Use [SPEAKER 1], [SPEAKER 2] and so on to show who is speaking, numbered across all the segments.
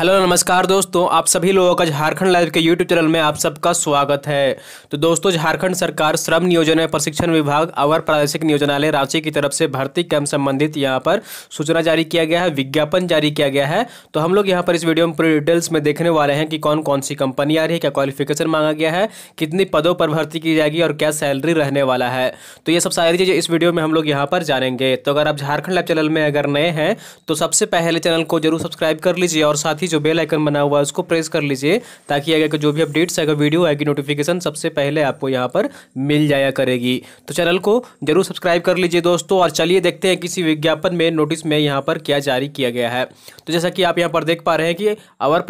[SPEAKER 1] hello नमस्कार दोस्तों आप सभी लोगों का झारखंड लाइव के यूट्यूब चैनल में आप सबका स्वागत है तो दोस्तों झारखंड सरकार श्रम नियोजन प्रशिक्षण विभाग अवर प्रादेशिक नियोजनालय रांची की तरफ से भर्ती कैंप संबंधित यहां पर सूचना जारी किया गया है विज्ञापन जारी किया गया है तो हम लोग यहाँ पर इस वीडियो में पूरी डिटेल्स में देखने वाले हैं कि कौन कौन सी कंपनी आ रही है क्या क्वालिफिकेशन मांगा गया है कितनी पदों पर भर्ती की जाएगी और क्या सैलरी रहने वाला है तो ये सब सारी चीज़ें इस वीडियो में हम लोग यहाँ पर जानेंगे तो अगर आप झारखंड लाइव चैनल में अगर नए हैं तो सबसे पहले चैनल को जरूर सब्सक्राइब कर लीजिए और साथ ही जो बेल आइकन बना हुआ है उसको प्रेस कर लीजिए ताकि आगे का जो भी अपडेट्स आएगा वीडियो आएगी नोटिफिकेशन सबसे पहले आपको यहाँ पर मिल जाया करेगी तो चैनल को जरूर सब्सक्राइब कर लीजिए दोस्तों और चलिए देखते हैं किसी विज्ञापन में नोटिस में यहाँ पर क्या जारी किया गया है तो जैसा कि आप यहाँ पर देख पा रहे हैं कि अवर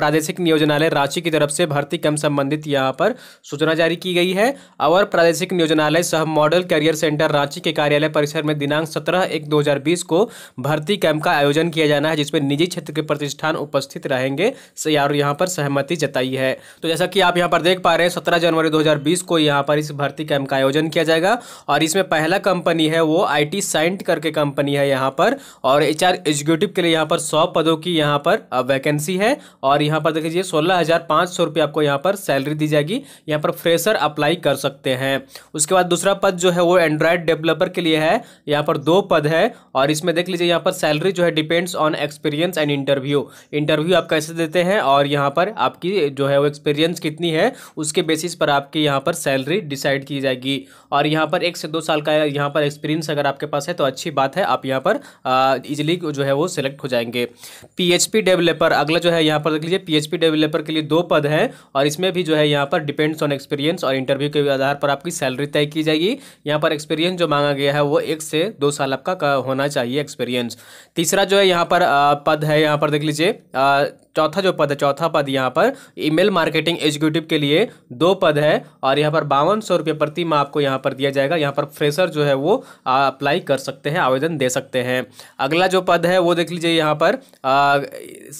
[SPEAKER 1] प्रादेशिक नियोजनालय रांची की तरफ से भर्ती कम संबंधित यहाँ पर सूचना जारी की गई है अवर प्रादेशिक नियोजनालय सह मॉडल करियर सेंटर रांची के कार्यालय परिसर में दिनांक सत्रह एक दो को भर्ती कैंप का आयोजन किया जाना है जिसमें निजी क्षेत्र के प्रतिष्ठान उपस्थित उपस्थित रहेंगे और यहाँ पर सहमति जताई है तो जैसा कि आप यहाँ पर देख पा रहे हैं सत्रह जनवरी दो को यहाँ पर इस भर्ती कैंप का आयोजन किया जाएगा और इसमें पहला कंपनी है वो आई टी करके कंपनी है यहाँ पर और एच आर एग्जीक्यूटिव के लिए यहाँ पर सौ पदों की यहाँ पर वैकेंसी है और यहाँ पर देख लीजिए सोलह हज़ार पाँच सौ रुपये आपको यहाँ पर सैलरी दी जाएगी यहाँ पर फ्रेशर अप्लाई कर सकते हैं उसके बाद दूसरा पद जो है वो एंड्रॉयड डेवलपर के लिए है यहाँ पर दो पद है और इसमें देख लीजिए यहाँ पर सैलरी जो है depends on experience and interview interview आप कैसे देते हैं और यहाँ पर आपकी जो है वो एक्सपीरियंस कितनी है उसके बेसिस पर आपकी यहाँ पर सैलरी डिसाइड की जाएगी और यहाँ पर एक से दो साल का यहाँ पर एक्सपीरियंस अगर आपके पास है तो अच्छी बात है आप यहाँ पर ईजिली जो है वो सिलेक्ट हो जाएंगे पी डेवलपर अगला जो है यहाँ पर देख लीजिए पी डेवलपर के लिए दो पद हैं और इसमें भी जो है यहाँ पर डिपेंड्स ऑन एक्सपीरियंस और इंटरव्यू के आधार पर आपकी सैलरी तय की जाएगी यहाँ पर एक्सपीरियंस जो मांगा गया है वो एक से दो साल आपका होना चाहिए एक्सपीरियंस तीसरा जो है यहाँ पर पद है यहाँ पर देख लीजिए चौथा जो पद है चौथा पद यहाँ पर ईमेल मार्केटिंग एग्जीक्यूटिव के लिए दो पद है और यहाँ पर बावन सौ रुपये प्रति माह आपको यहाँ पर दिया जाएगा यहाँ पर फ्रेशर जो है वो अप्लाई कर सकते हैं आवेदन दे सकते हैं अगला जो पद है वो देख लीजिए यहाँ पर आ,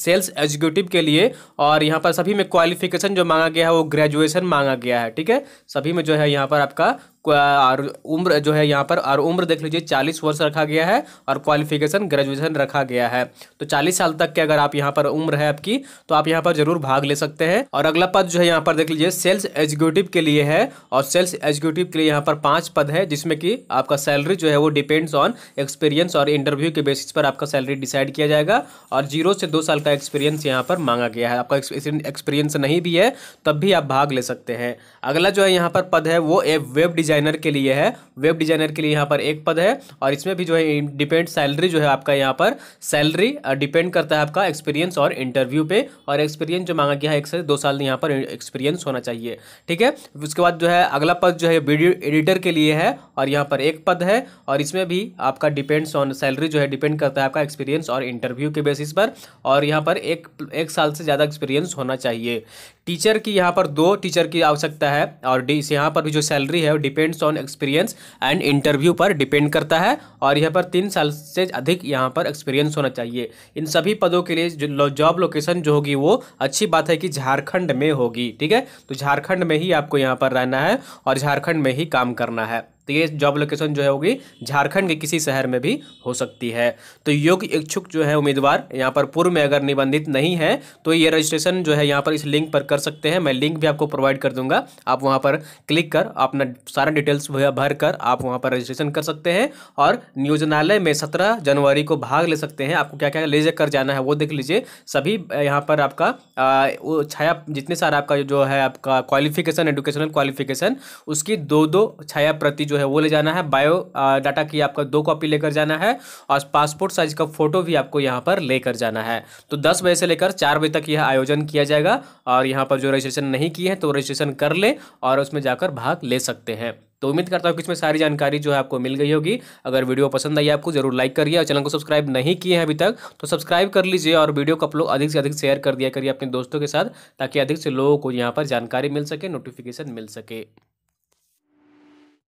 [SPEAKER 1] सेल्स एग्जीक्यूटिव के लिए और यहाँ पर सभी में क्वालिफिकेशन जो मांगा गया है वो ग्रेजुएशन मांगा गया है ठीक है सभी में जो है यहाँ पर आपका और उम्र जो है यहाँ पर और उम्र देख लीजिए चालीस वर्ष रखा गया है और क्वालिफिकेशन ग्रेजुएशन रखा गया है तो चालीस साल तक के अगर आप यहाँ पर उम्र है आपकी तो आप यहाँ पर जरूर भाग ले सकते हैं और अगला पद जो है यहाँ पर देख लीजिए सेल्स एग्जीक्यूटिव के लिए है और सेल्स एग्जीक्यूटिव के लिए यहाँ पर पांच पद है जिसमें कि आपका सैलरी जो है वो डिपेंड्स ऑन एक्सपीरियंस और इंटरव्यू के बेसिस पर आपका सैलरी डिसाइड किया जाएगा और जीरो से दो साल का एक्सपीरियंस यहाँ पर मांगा गया है आपका एक्सपीरियंस नहीं भी है तब भी आप भाग ले सकते हैं अगला जो है यहाँ पर पद है वो वेब डिजाइन डिजाइनर के लिए है वेब डिजाइनर के लिए यहाँ पर एक पद है और इसमें भी जो है डिपेंड सैलरी जो है आपका यहाँ पर सैलरी डिपेंड करता है आपका एक्सपीरियंस और इंटरव्यू पे और एक्सपीरियंस जो मांगा गया है एक से दो साल यहाँ पर एक्सपीरियंस होना चाहिए ठीक है उसके बाद जो है अगला पद जो है वीडियो एडिटर के लिए है और यहाँ पर एक पद है और इसमें भी आपका डिपेंड्स ऑन सैलरी जो है डिपेंड करता है आपका एक्सपीरियंस और इंटरव्यू के बेसिस पर और यहाँ पर एक एक साल से ज़्यादा एक्सपीरियंस होना चाहिए टीचर की यहाँ पर दो टीचर की आवश्यकता है और यहाँ पर भी जो सैलरी है वो depend depends on experience and interview पर डिपेंड करता है और यहाँ पर तीन साल से अधिक यहाँ पर एक्सपीरियंस होना चाहिए इन सभी पदों के लिए जॉब लोकेशन जो होगी वो अच्छी बात है कि झारखंड में होगी ठीक है तो झारखंड में ही आपको यहाँ पर रहना है और झारखंड में ही काम करना है तो ये जॉब लोकेशन जो है होगी झारखंड के किसी शहर में भी हो सकती है तो योग्य इच्छुक जो है उम्मीदवार यहाँ पर पूर्व में अगर निबंधित नहीं है तो ये रजिस्ट्रेशन जो है यहाँ पर इस लिंक पर कर सकते हैं मैं लिंक भी आपको प्रोवाइड कर दूंगा आप वहाँ पर क्लिक कर अपना सारा डिटेल्स भर कर आप वहाँ पर रजिस्ट्रेशन कर सकते हैं और नियोजनालय में सत्रह जनवरी को भाग ले सकते हैं आपको क्या क्या ले कर जाना है वो देख लीजिए सभी यहाँ पर आपका छाया जितने सारा आपका जो है आपका क्वालिफिकेशन एडुकेशनल क्वालिफिकेशन उसकी दो दो छाया प्रति जो जो है वो ले जाना है बायो डाटा की आपका दो कॉपी लेकर जाना है और पासपोर्ट साइज का फोटो भी आपको यहाँ पर लेकर जाना है तो दस बजे से लेकर चार बजे तक यह आयोजन किया जाएगा और यहाँ पर जो रजिस्ट्रेशन नहीं किए हैं तो रजिस्ट्रेशन कर ले और उसमें जाकर भाग ले सकते हैं तो उम्मीद करता हूँ कि इसमें सारी जानकारी जो है आपको मिल गई होगी अगर वीडियो पसंद आई आपको जरूर लाइक करिए और चैनल को सब्सक्राइब नहीं किए हैं अभी तक तो सब्सक्राइब कर लीजिए और वीडियो को आप लोग अधिक से अधिक शेयर कर दिया करिए अपने दोस्तों के साथ ताकि अधिक से लोगों को यहाँ पर जानकारी मिल सके नोटिफिकेशन मिल सके